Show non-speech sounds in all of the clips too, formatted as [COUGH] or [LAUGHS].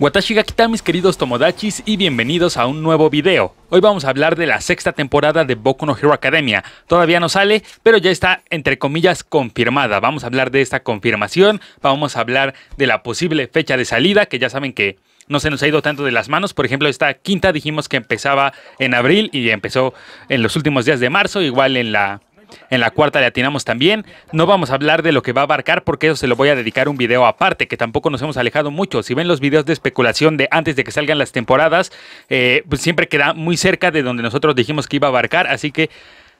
Watashi Gakita, mis queridos Tomodachis y bienvenidos a un nuevo video. Hoy vamos a hablar de la sexta temporada de Boku no Hero Academia. Todavía no sale, pero ya está entre comillas confirmada. Vamos a hablar de esta confirmación, vamos a hablar de la posible fecha de salida, que ya saben que no se nos ha ido tanto de las manos. Por ejemplo, esta quinta dijimos que empezaba en abril y empezó en los últimos días de marzo, igual en la en la cuarta le atinamos también. No vamos a hablar de lo que va a abarcar porque eso se lo voy a dedicar un video aparte, que tampoco nos hemos alejado mucho. Si ven los videos de especulación de antes de que salgan las temporadas, eh, pues siempre queda muy cerca de donde nosotros dijimos que iba a abarcar, así que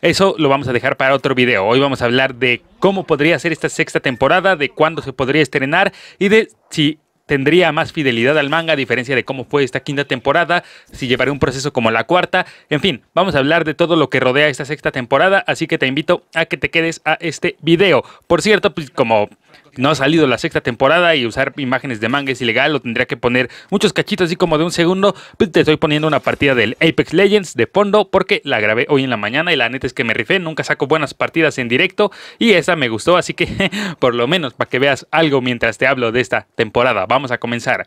eso lo vamos a dejar para otro video. Hoy vamos a hablar de cómo podría ser esta sexta temporada, de cuándo se podría estrenar y de si tendría más fidelidad al manga, a diferencia de cómo fue esta quinta temporada, si llevaré un proceso como la cuarta. En fin, vamos a hablar de todo lo que rodea esta sexta temporada, así que te invito a que te quedes a este video. Por cierto, pues como no ha salido la sexta temporada y usar imágenes de manga es ilegal, lo tendría que poner muchos cachitos así como de un segundo, pues te estoy poniendo una partida del Apex Legends de fondo porque la grabé hoy en la mañana y la neta es que me rifé, nunca saco buenas partidas en directo y esa me gustó, así que [LAUGHS] por lo menos para que veas algo mientras te hablo de esta temporada. Vamos a comenzar.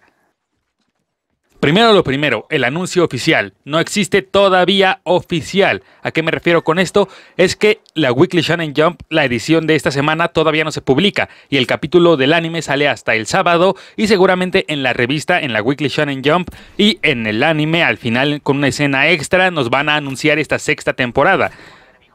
Primero lo primero, el anuncio oficial. No existe todavía oficial. ¿A qué me refiero con esto? Es que la Weekly Shonen Jump, la edición de esta semana, todavía no se publica y el capítulo del anime sale hasta el sábado y seguramente en la revista, en la Weekly Shonen Jump y en el anime al final con una escena extra nos van a anunciar esta sexta temporada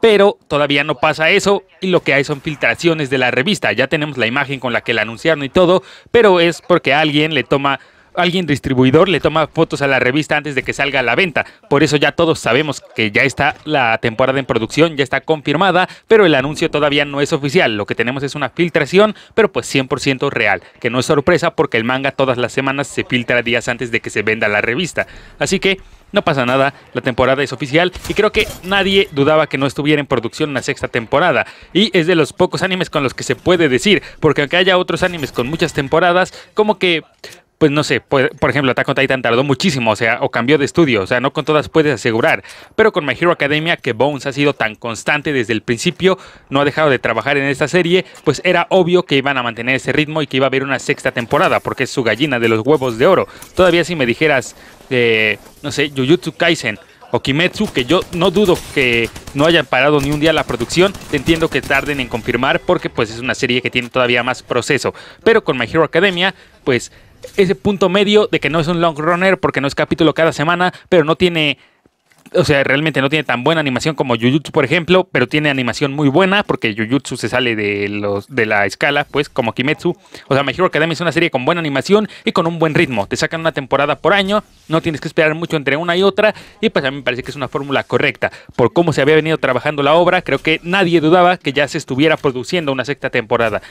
pero todavía no pasa eso y lo que hay son filtraciones de la revista. Ya tenemos la imagen con la que la anunciaron y todo, pero es porque alguien le toma alguien distribuidor le toma fotos a la revista antes de que salga a la venta. Por eso ya todos sabemos que ya está la temporada en producción, ya está confirmada, pero el anuncio todavía no es oficial. Lo que tenemos es una filtración, pero pues 100% real, que no es sorpresa porque el manga todas las semanas se filtra días antes de que se venda la revista. Así que no pasa nada, la temporada es oficial y creo que nadie dudaba que no estuviera en producción una sexta temporada. Y es de los pocos animes con los que se puede decir, porque aunque haya otros animes con muchas temporadas, como que pues no sé, por, ejemplo, Attack on Titan tardó muchísimo, o sea, o cambió de estudio, o sea, no con todas puedes asegurar, pero con My Hero Academia, que Bones ha sido tan constante desde el principio, no ha dejado de trabajar en esta serie, pues era obvio que iban a mantener ese ritmo y que iba a haber una sexta temporada, porque es su gallina de los huevos de oro. Todavía si me dijeras, eh, no sé, Jujutsu Kaisen, o Kimetsu, que yo no dudo que no hayan parado ni un día la producción, te entiendo que tarden en confirmar porque pues es una serie que tiene todavía más proceso, pero con My Hero Academia pues ese punto medio de que no es un long runner porque no es capítulo cada semana, pero no tiene o sea, realmente no tiene tan buena animación como Jujutsu, por ejemplo, pero tiene animación muy buena porque Jujutsu se sale de los de la escala, pues como Kimetsu. O sea, mejor Hero Academia es una serie con buena animación y con un buen ritmo. Te sacan una temporada por año, no tienes que esperar mucho entre una y otra y pues a mí me parece que es una fórmula correcta. Por cómo se había venido trabajando la obra, creo que nadie dudaba que ya se estuviera produciendo una sexta temporada.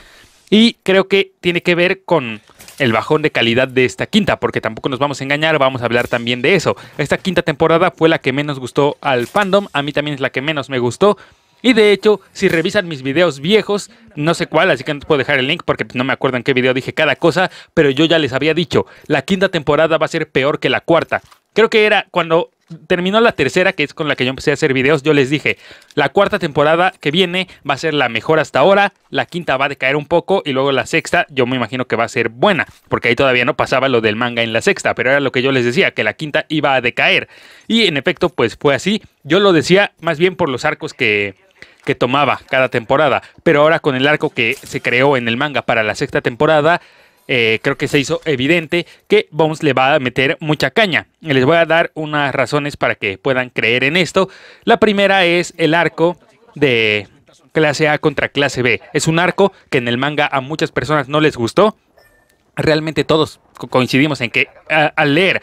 Y creo que tiene que ver con el bajón de calidad de esta quinta, porque tampoco nos vamos a engañar, vamos a hablar también de eso. Esta quinta temporada fue la que menos gustó al fandom, a mí también es la que menos me gustó. Y de hecho, si revisan mis videos viejos, no sé cuál, así que no te puedo dejar el link porque no me acuerdo en qué video dije cada cosa, pero yo ya les había dicho, la quinta temporada va a ser peor que la cuarta. Creo que era cuando terminó la tercera, que es con la que yo empecé a hacer videos, yo les dije, la cuarta temporada que viene va a ser la mejor hasta ahora, la quinta va a decaer un poco y luego la sexta yo me imagino que va a ser buena, porque ahí todavía no pasaba lo del manga en la sexta, pero era lo que yo les decía, que la quinta iba a decaer. Y en efecto, pues fue así. Yo lo decía más bien por los arcos que, que tomaba cada temporada, pero ahora con el arco que se creó en el manga para la sexta temporada, eh, creo que se hizo evidente que Bones le va a meter mucha caña. Les voy a dar unas razones para que puedan creer en esto. La primera es el arco de clase A contra clase B. Es un arco que en el manga a muchas personas no les gustó. Realmente todos coincidimos en que al leer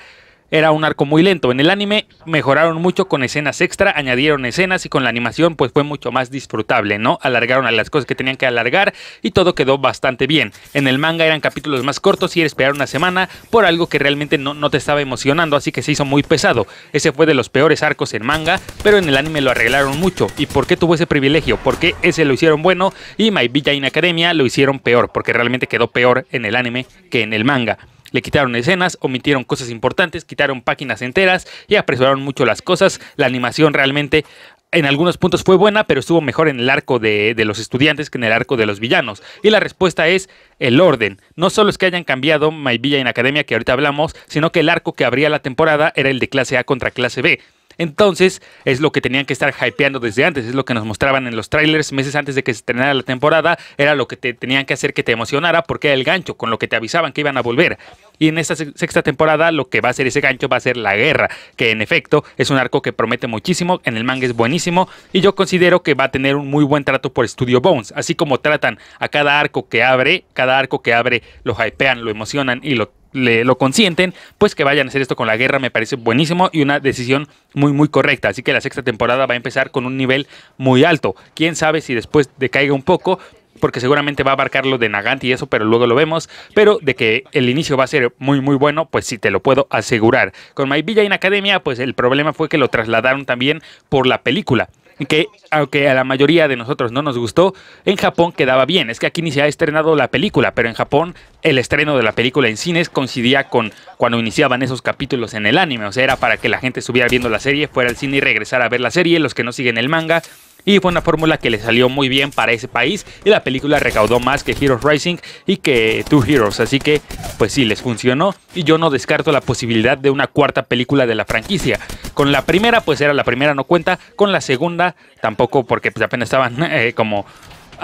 era un arco muy lento. En el anime mejoraron mucho con escenas extra, añadieron escenas y con la animación pues fue mucho más disfrutable, ¿no? Alargaron a las cosas que tenían que alargar y todo quedó bastante bien. En el manga eran capítulos más cortos y era esperar una semana por algo que realmente no, no te estaba emocionando, así que se hizo muy pesado. Ese fue de los peores arcos en manga, pero en el anime lo arreglaron mucho. ¿Y por qué tuvo ese privilegio? Porque ese lo hicieron bueno y My Villa in Academia lo hicieron peor, porque realmente quedó peor en el anime que en el manga. Le quitaron escenas, omitieron cosas importantes, quitaron páginas enteras y apresuraron mucho las cosas. La animación realmente en algunos puntos fue buena, pero estuvo mejor en el arco de, los estudiantes que en el arco de los villanos. Y la respuesta es el orden. No solo es que hayan cambiado My Villain en Academia, que ahorita hablamos, sino que el arco que abría la temporada era el de clase A contra clase B. Entonces, es lo que tenían que estar hypeando desde antes, es lo que nos mostraban en los trailers meses antes de que se estrenara la temporada, era lo que te tenían que hacer que te emocionara porque era el gancho con lo que te avisaban que iban a volver. Y en esta sexta temporada lo que va a ser ese gancho va a ser la guerra, que en efecto es un arco que promete muchísimo, en el manga es buenísimo y yo considero que va a tener un muy buen trato por Studio Bones, así como tratan a cada arco que abre, cada arco que abre lo hypean, lo emocionan y lo lo consienten, pues que vayan a hacer esto con la guerra me parece buenísimo y una decisión muy muy correcta. Así que la sexta temporada va a empezar con un nivel muy alto. Quién sabe si después decaiga un poco, porque seguramente va a abarcar lo de Nagant y eso, pero luego lo vemos. Pero de que el inicio va a ser muy, muy bueno, pues sí te lo puedo asegurar. Con My Villa Academia, pues el problema fue que lo trasladaron también por la película que aunque a la mayoría de nosotros no nos gustó, en Japón quedaba bien. Es que aquí ni se ha estrenado la película, pero en Japón el estreno de la película en cines coincidía con cuando iniciaban esos capítulos en el anime. O sea, era para que la gente estuviera viendo la serie, fuera al cine y regresara a ver la serie, los que no siguen el manga y fue una fórmula que le salió muy bien para ese país y la película recaudó más que Heroes Rising y que Two Heroes, así que pues sí, les funcionó y yo no descarto la posibilidad de una cuarta película de la franquicia. Con la primera pues era la primera no cuenta, con la segunda tampoco porque pues, apenas estaban [LAUGHS] eh, como...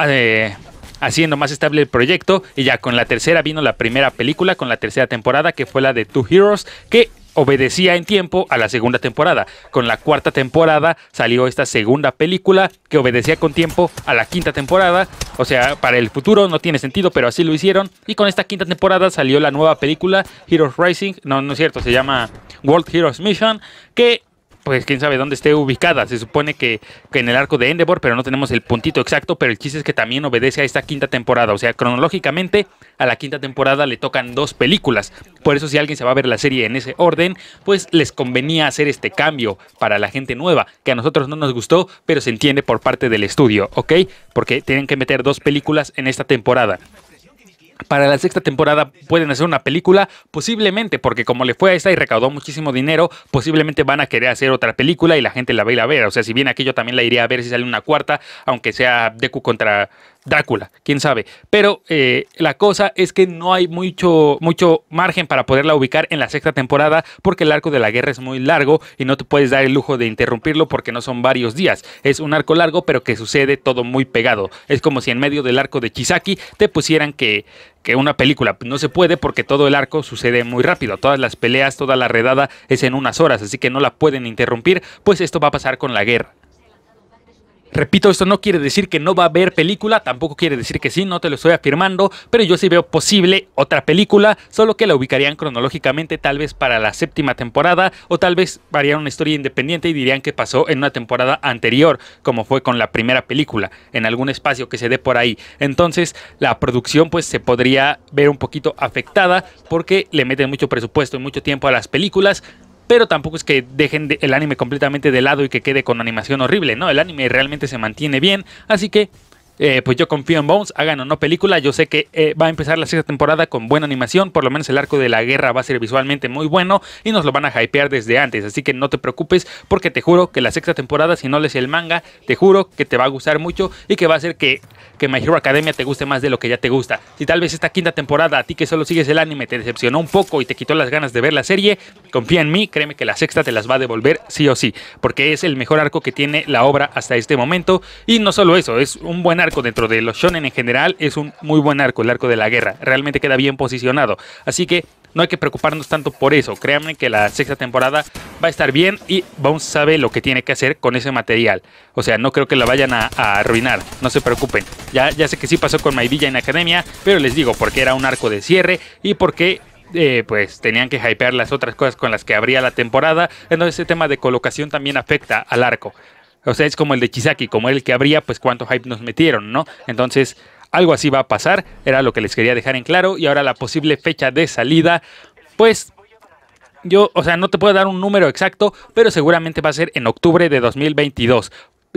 Eh, haciendo más estable el proyecto y ya con la tercera vino la primera película con la tercera temporada que fue la de Two Heroes que obedecía en tiempo a la segunda temporada. Con la cuarta temporada salió esta segunda película que obedecía con tiempo a la quinta temporada. O sea, para el futuro no tiene sentido, pero así lo hicieron. Y con esta quinta temporada salió la nueva película Heroes Rising. No, no es cierto, se llama World Heroes Mission. Que pues quién sabe dónde esté ubicada. Se supone que, en el arco de Endeavor, pero no tenemos el puntito exacto. Pero el chiste es que también obedece a esta quinta temporada. O sea, cronológicamente a la quinta temporada le tocan dos películas. Por eso si alguien se va a ver la serie en ese orden, pues les convenía hacer este cambio para la gente nueva, que a nosotros no nos gustó, pero se entiende por parte del estudio, ¿ok? Porque tienen que meter dos películas en esta temporada para la sexta temporada pueden hacer una película, posiblemente, porque como le fue a esta y recaudó muchísimo dinero, posiblemente van a querer hacer otra película y la gente la va a ir a ver. O sea, si bien aquí yo también la iría a ver si sale una cuarta, aunque sea Deku contra Drácula, quién sabe. Pero eh, la cosa es que no hay mucho, mucho margen para poderla ubicar en la sexta temporada porque el arco de la guerra es muy largo y no te puedes dar el lujo de interrumpirlo porque no son varios días. Es un arco largo pero que sucede todo muy pegado. Es como si en medio del arco de Chisaki te pusieran que, que una película no se puede porque todo el arco sucede muy rápido. Todas las peleas, toda la redada es en unas horas, así que no la pueden interrumpir, pues esto va a pasar con la guerra. Repito, esto no quiere decir que no va a haber película, tampoco quiere decir que sí, no te lo estoy afirmando, pero yo sí veo posible otra película, solo que la ubicarían cronológicamente tal vez para la séptima temporada o tal vez harían una historia independiente y dirían que pasó en una temporada anterior, como fue con la primera película, en algún espacio que se dé por ahí. Entonces la producción pues se podría ver un poquito afectada porque le meten mucho presupuesto y mucho tiempo a las películas, pero tampoco es que dejen el anime completamente de lado y que quede con animación horrible, ¿no? El anime realmente se mantiene bien, así que eh, pues yo confío en Bones, hagan o no película, yo sé que eh, va a empezar la sexta temporada con buena animación, por lo menos el arco de la guerra va a ser visualmente muy bueno y nos lo van a hypear desde antes, así que no te preocupes porque te juro que la sexta temporada, si no lees el manga, te juro que te va a gustar mucho y que va a hacer que, que My Hero Academia te guste más de lo que ya te gusta. Si tal vez esta quinta temporada a ti que solo sigues el anime te decepcionó un poco y te quitó las ganas de ver la serie, confía en mí, créeme que la sexta te las va a devolver sí o sí, porque es el mejor arco que tiene la obra hasta este momento y no solo eso, es un buen arco dentro de los shonen en general es un muy buen arco, el arco de la guerra. Realmente queda bien posicionado. Así que no hay que preocuparnos tanto por eso. Créanme que la sexta temporada va a estar bien y vamos a ver lo que tiene que hacer con ese material. O sea, no creo que la vayan a, arruinar, no se preocupen. Ya, ya sé que sí pasó con My en Academia, pero les digo porque era un arco de cierre y porque eh, pues tenían que hypear las otras cosas con las que abría la temporada. Entonces ese tema de colocación también afecta al arco. O sea, es como el de Chisaki, como el que habría, pues cuánto hype nos metieron, ¿no? Entonces, algo así va a pasar, era lo que les quería dejar en claro. Y ahora la posible fecha de salida, pues yo, o sea, no te puedo dar un número exacto, pero seguramente va a ser en octubre de 2022.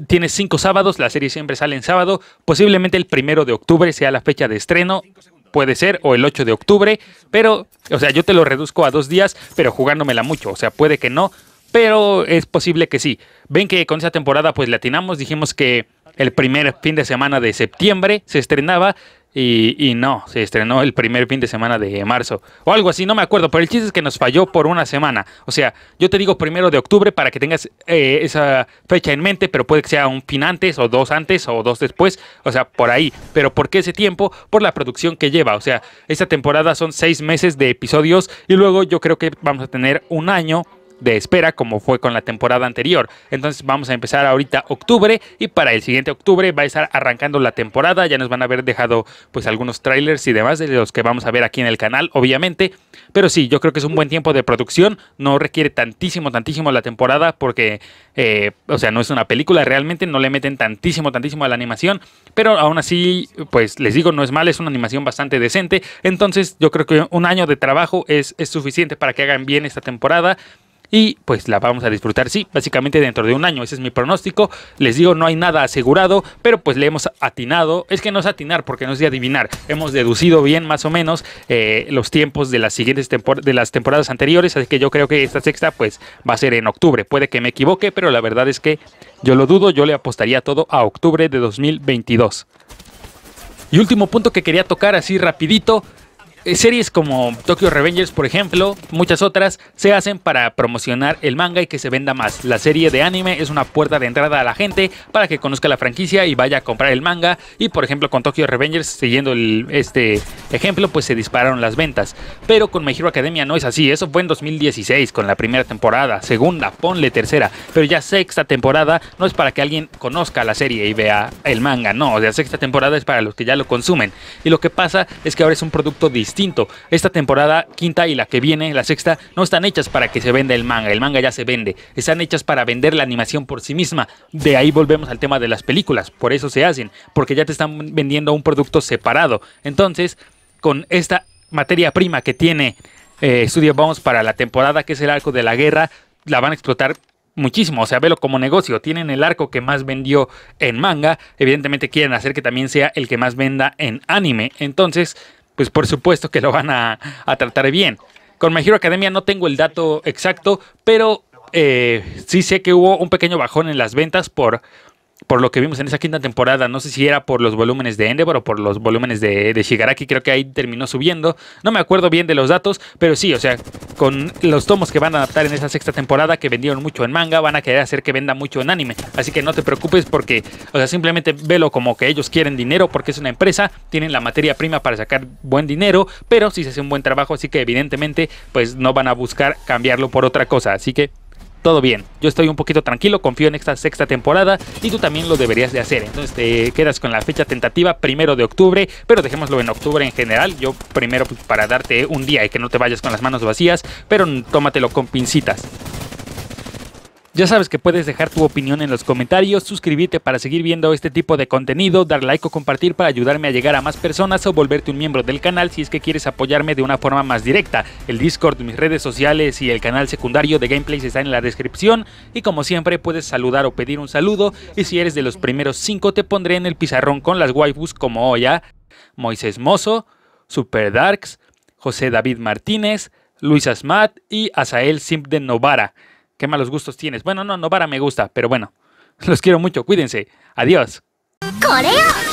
Tienes cinco sábados, la serie siempre sale en sábado, posiblemente el primero de octubre sea la fecha de estreno, puede ser, o el 8 de octubre, pero, o sea, yo te lo reduzco a dos días, pero jugándomela mucho, o sea, puede que no, pero es posible que sí. Ven que con esa temporada pues latinamos dijimos que el primer fin de semana de septiembre se estrenaba y, no, se estrenó el primer fin de semana de marzo o algo así, no me acuerdo, pero el chiste es que nos falló por una semana. O sea, yo te digo primero de octubre para que tengas eh, esa fecha en mente, pero puede que sea un fin antes o dos antes o dos después, o sea, por ahí. Pero ¿por qué ese tiempo? Por la producción que lleva. O sea, esta temporada son seis meses de episodios y luego yo creo que vamos a tener un año de espera como fue con la temporada anterior. Entonces vamos a empezar ahorita octubre y para el siguiente octubre va a estar arrancando la temporada. Ya nos van a haber dejado pues algunos trailers y demás de los que vamos a ver aquí en el canal, obviamente. Pero sí, yo creo que es un buen tiempo de producción. No requiere tantísimo, tantísimo la temporada porque, eh, o sea, no es una película realmente. No le meten tantísimo, tantísimo a la animación. Pero aún así, pues les digo, no es mal. Es una animación bastante decente. Entonces yo creo que un año de trabajo es, es suficiente para que hagan bien esta temporada y pues la vamos a disfrutar, sí, básicamente dentro de un año, ese es mi pronóstico, les digo, no hay nada asegurado, pero pues le hemos atinado, es que no es atinar porque no es de adivinar, hemos deducido bien más o menos eh, los tiempos de las siguientes de las temporadas anteriores, así que yo creo que esta sexta pues va a ser en octubre, puede que me equivoque, pero la verdad es que yo lo dudo, yo le apostaría todo a octubre de 2022. Y último punto que quería tocar así rapidito eh, series como Tokyo Revengers, por ejemplo, muchas otras, se hacen para promocionar el manga y que se venda más. La serie de anime es una puerta de entrada a la gente para que conozca la franquicia y vaya a comprar el manga. Y por ejemplo, con Tokyo Revengers, siguiendo el, este ejemplo, pues se dispararon las ventas. Pero con My Hero Academia no es así. Eso fue en 2016, con la primera temporada, segunda, ponle tercera. Pero ya sexta temporada no es para que alguien conozca la serie y vea el manga, no. La sexta temporada es para los que ya lo consumen. Y lo que pasa es que ahora es un producto distinto distinto. Esta temporada quinta y la que viene, la sexta, no están hechas para que se venda el manga. El manga ya se vende. Están hechas para vender la animación por sí misma. De ahí volvemos al tema de las películas. Por eso se hacen. Porque ya te están vendiendo un producto separado. Entonces, con esta materia prima que tiene eh, Studio Bones para la temporada, que es el arco de la guerra, la van a explotar muchísimo. O sea, velo como negocio. Tienen el arco que más vendió en manga. Evidentemente quieren hacer que también sea el que más venda en anime. Entonces, pues por supuesto que lo van a, tratar bien. Con My Hero Academia no tengo el dato exacto, pero eh, sí sé que hubo un pequeño bajón en las ventas por por lo que vimos en esa quinta temporada, no sé si era por los volúmenes de Endeavor o por los volúmenes de, de, Shigaraki, creo que ahí terminó subiendo. No me acuerdo bien de los datos, pero sí, o sea, con los tomos que van a adaptar en esa sexta temporada, que vendieron mucho en manga, van a querer hacer que venda mucho en anime. Así que no te preocupes porque, o sea, simplemente velo como que ellos quieren dinero porque es una empresa, tienen la materia prima para sacar buen dinero, pero sí se hace un buen trabajo, así que evidentemente, pues no van a buscar cambiarlo por otra cosa. Así que todo bien. Yo estoy un poquito tranquilo, confío en esta sexta temporada y tú también lo deberías de hacer. Entonces te quedas con la fecha tentativa primero de octubre, pero dejémoslo en octubre en general. Yo primero pues, para darte un día y que no te vayas con las manos vacías, pero tómatelo con pincitas. Ya sabes que puedes dejar tu opinión en los comentarios, suscribirte para seguir viendo este tipo de contenido, dar like o compartir para ayudarme a llegar a más personas o volverte un miembro del canal si es que quieres apoyarme de una forma más directa. El Discord, mis redes sociales y el canal secundario de gameplays están en la descripción y como siempre puedes saludar o pedir un saludo y si eres de los primeros 5 te pondré en el pizarrón con las waifus como Oya, ¿ah? Moisés Mozo, Super Darks, José David Martínez, Luis Asmat y Asael de Novara. Qué malos gustos tienes. Bueno, no, no para me gusta, pero bueno. [LAUGHS] Los quiero mucho, cuídense. Adiós. Corea.